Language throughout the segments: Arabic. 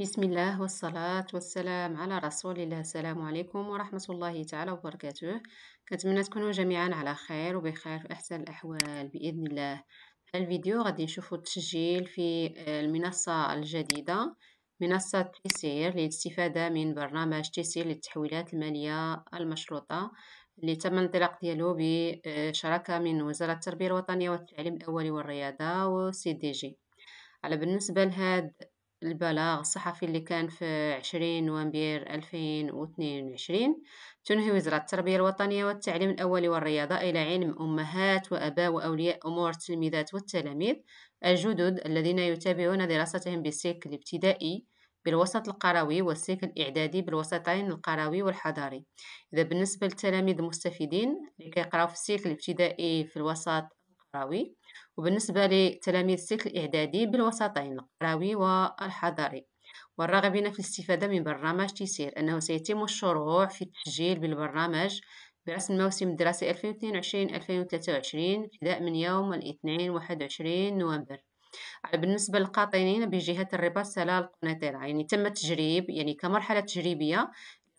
بسم الله والصلاة والسلام على رسول الله السلام عليكم ورحمة الله تعالى وبركاته كنتمنى تكونوا جميعا على خير وبخير في أحسن الأحوال بإذن الله في الفيديو غادي نشوفوا التسجيل في المنصة الجديدة منصة تيسير للاستفادة من برنامج تيسير للتحويلات المالية المشروطة اللي تم انطلاق ديالو بشراكة من وزارة التربية الوطنية والتعليم الأولي والرياضة وسي دي جي على بالنسبة لهاد البلاغ الصحفي اللي كان في 20 نوفمبر 2022 تنهي وزارة التربية الوطنية والتعليم الأولي والرياضة إلى علم أمهات وأباء وأولياء أمور التلميذات والتلاميذ الجدد الذين يتابعون دراستهم بالسلك الابتدائي بالوسط القروي والسلك الإعدادي بالوسطين القروي والحضاري إذا بالنسبة للتلاميذ المستفيدين اللي كيقراو في السلك الابتدائي في الوسط القروي وبالنسبة لتلاميذ السلك الإعدادي بالوسطين القراوي والحضري والراغبين في الاستفادة من برنامج تيسير أنه سيتم الشروع في التسجيل بالبرنامج برسم الموسم الدراسي 2022-2023 ابتداء من يوم الاثنين 21 نوفمبر بالنسبة للقاطنين بجهة الرباط سلال القناطرة يعني تم تجريب يعني كمرحلة تجريبية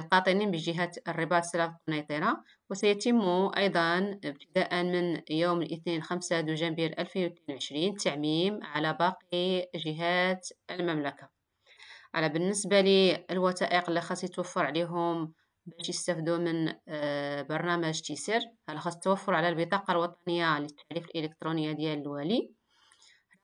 القاطنين بجهة الرباط سلاف قنيطرة وسيتم أيضا ابتداء من يوم الاثنين 5 دجنبير 2022 التعميم على باقي جهات المملكة على بالنسبة للوثائق اللي خاص يتوفر عليهم باش يستافدوا من آه، برنامج تيسير خاص توفر على البطاقة الوطنية للتعريف الإلكترونية ديال الولي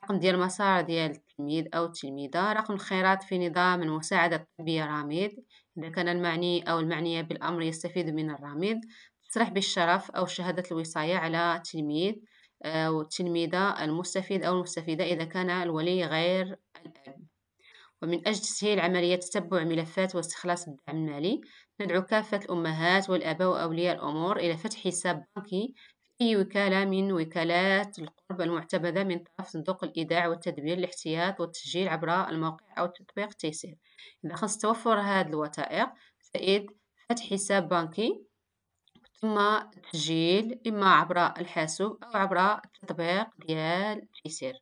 رقم ديال المسار ديال التلميذ أو التلميذة رقم الخيرات في نظام المساعدة الطبية راميد إذا كان المعني أو المعنية بالأمر يستفيد من الرامي تصرح بالشرف أو شهادة الوصاية على تلميذ أو آه، التلميذة المستفيد أو المستفيدة إذا كان الولي غير الأب ومن أجل تسهيل عملية تتبع ملفات واستخلاص الدعم المالي ندعو كافة الأمهات والآباء وأولياء الأمور إلى فتح حساب بنكي أي وكالة من وكالات القرب المعتمدة من طرف صندوق الإيداع والتدبير الاحتياط والتسجيل عبر الموقع أو تطبيق تيسير إذا خص توفر هذه الوثائق سائد فتح حساب بنكي ثم تسجيل إما عبر الحاسوب أو عبر التطبيق ديال تيسير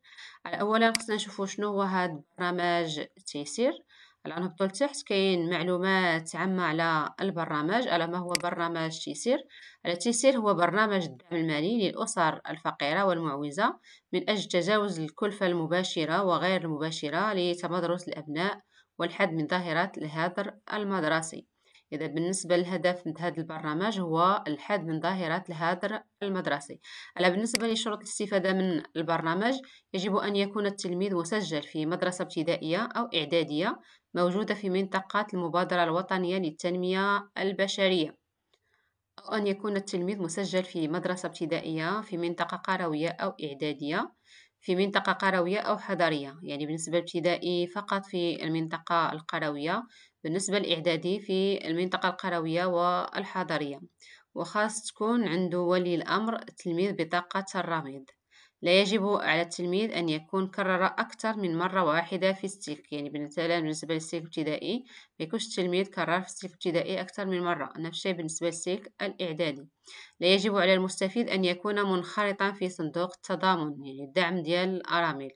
أولا خصنا نشوفو شنو هو هاد برنامج تيسير الآن هبطوا لتحت كاين معلومات عامة على البرنامج ألا ما هو برنامج تيسير التيسير هو برنامج الدعم المالي للأسر الفقيرة والمعوزة من أجل تجاوز الكلفة المباشرة وغير المباشرة لتمدرس الأبناء والحد من ظاهرة الهدر المدرسي إذا بالنسبة للهدف من هذا البرنامج هو الحد من ظاهرة الهدر المدرسي على بالنسبة لشروط الاستفادة من البرنامج يجب أن يكون التلميذ مسجل في مدرسة ابتدائية أو إعدادية موجودة في منطقة المبادرة الوطنية للتنمية البشرية أو أن يكون التلميذ مسجل في مدرسة ابتدائية في منطقة قروية أو إعدادية في منطقة قروية أو حضرية يعني بالنسبة للابتدائي فقط في المنطقة القروية بالنسبة الإعدادي في المنطقة القروية والحضرية وخاص تكون عنده ولي الأمر تلميذ بطاقة الرميد لا يجب على التلميذ أن يكون كرر أكثر من مرة واحدة في السلك يعني مثلا بالنسبة للسلك الابتدائي ما يكونش التلميذ كرر في السلك الابتدائي أكثر من مرة نفس الشيء بالنسبة للسلك الإعدادي لا يجب على المستفيد أن يكون منخرطا في صندوق التضامن يعني الدعم ديال الأرامل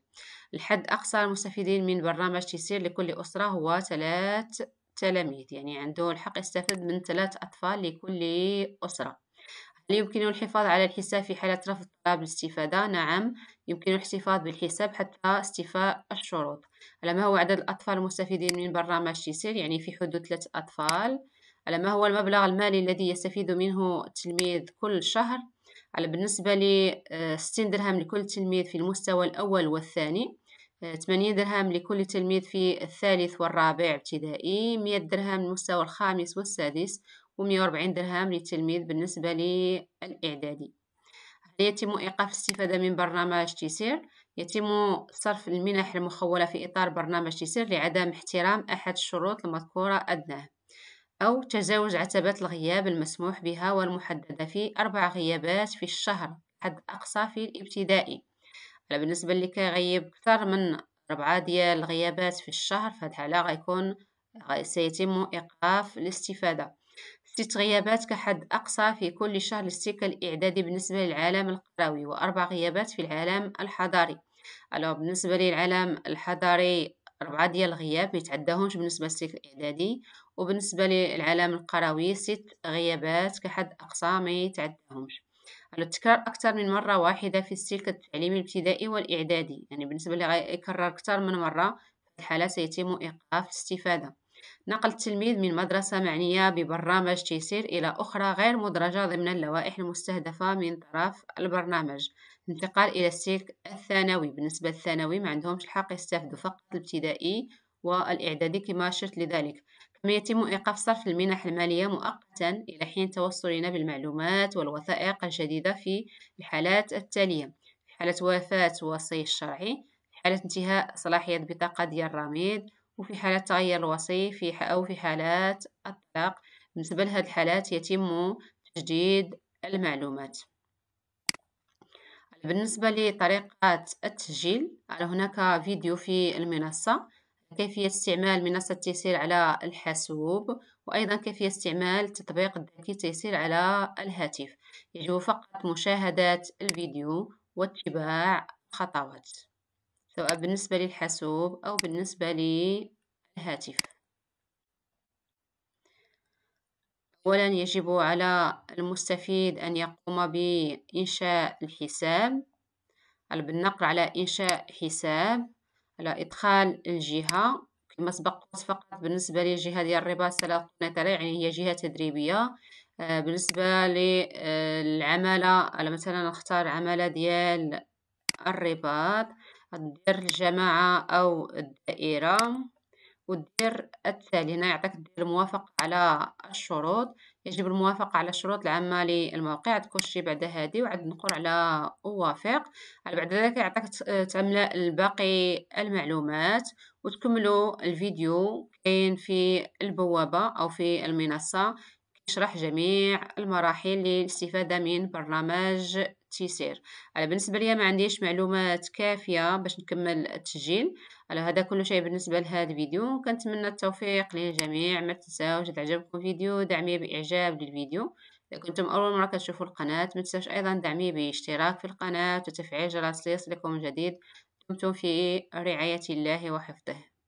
الحد أقصى المستفيدين من برنامج تيسير لكل أسرة هو ثلاث تلاميذ يعني عنده الحق يستفيد من ثلاث أطفال لكل أسرة هل يمكن الحفاظ على الحساب في حالة رفض طلب الاستفادة؟ نعم يمكن الاحتفاظ بالحساب حتى استيفاء الشروط على ما هو عدد الأطفال المستفيدين من برنامج تيسير يعني في حدود ثلاث أطفال على ما هو المبلغ المالي الذي يستفيد منه التلميذ كل شهر على بالنسبة ل 60 آه، درهم لكل تلميذ في المستوى الأول والثاني 80 آه، درهم لكل تلميذ في الثالث والرابع ابتدائي 100 درهم للمستوى الخامس والسادس و140 درهم للتلميذ بالنسبة للإعدادي هل يتم إيقاف الاستفادة من برنامج تيسير؟ يتم صرف المنح المخولة في إطار برنامج تيسير لعدم احترام أحد الشروط المذكورة أدناه أو تجاوز عتبات الغياب المسموح بها والمحددة في أربع غيابات في الشهر حد أقصى في الابتدائي بالنسبة اللي كيغيب أكثر من ربعة ديال الغيابات في الشهر فهاد الحالة غيكون سيتم إيقاف الاستفادة ست غيابات كحد أقصى في كل شهر للسلك الإعدادي بالنسبة للعالم القروي وأربع غيابات في العالم الحضاري ألو بالنسبة للعالم الحضاري أربعة ديال الغياب ميتعداهمش بالنسبة للسلك الإعدادي وبالنسبة للعالم القروي ست غيابات كحد أقصى ميتعداهمش التكرار أكثر من مرة واحدة في السلك التعليمي الابتدائي والإعدادي يعني بالنسبة لي يكرر أكثر من مرة في الحالة سيتم إيقاف الاستفادة نقل التلميذ من مدرسة معنية ببرنامج تيسير إلى أخرى غير مدرجة ضمن اللوائح المستهدفة من طرف البرنامج انتقال إلى السلك الثانوي بالنسبة للثانوي ما عندهمش الحق يستافدوا فقط الابتدائي والإعدادي كما شرت لذلك كما يتم إيقاف صرف المنح المالية مؤقتا إلى حين توصلنا بالمعلومات والوثائق الجديدة في الحالات التالية في حالة وفاة وصي الشرعي في حالة انتهاء صلاحية بطاقة ديال الرميد وفي حالات تغير الوصي في أو في حالات الطلاق بالنسبة لهذه الحالات يتم تجديد المعلومات بالنسبة لطريقة التسجيل على هناك فيديو في المنصة كيفية استعمال منصة تيسير على الحاسوب وأيضا كيفية استعمال تطبيق الذكي تيسير على الهاتف يجب فقط مشاهدة الفيديو واتباع الخطوات سواء بالنسبة للحاسوب أو بالنسبة للهاتف أولا يجب على المستفيد أن يقوم بإنشاء الحساب بالنقر على إنشاء حساب على إدخال الجهة كما سبق فقط بالنسبة للجهة ديال الرباط سلاطين يعني هي جهة تدريبية آه، بالنسبة للعمالة على آه، مثلا نختار عمالة ديال الرباط دير الجماعة أو الدائرة ودير التالي هنا يعطيك دير الموافقة على الشروط يجب الموافقة على الشروط العامة للموقع عندك كلشي بعد هذه وعاد نقر على أوافق بعد ذلك يعطيك تملأ الباقي المعلومات وتكملوا الفيديو كاين في البوابة أو في المنصة كيشرح جميع المراحل للاستفادة من برنامج التيسير على بالنسبه ليا ما عنديش معلومات كافيه باش نكمل التسجيل على هذا كل شيء بالنسبه لهذا الفيديو كنتمنى التوفيق للجميع ما تنساوش اذا عجبكم الفيديو دعمي باعجاب للفيديو إذا كنتم أول مرة كتشوفوا القناة ما تنساوش أيضا دعمي باشتراك في القناة وتفعيل جرس ليصلكم الجديد دمتم في رعاية الله وحفظه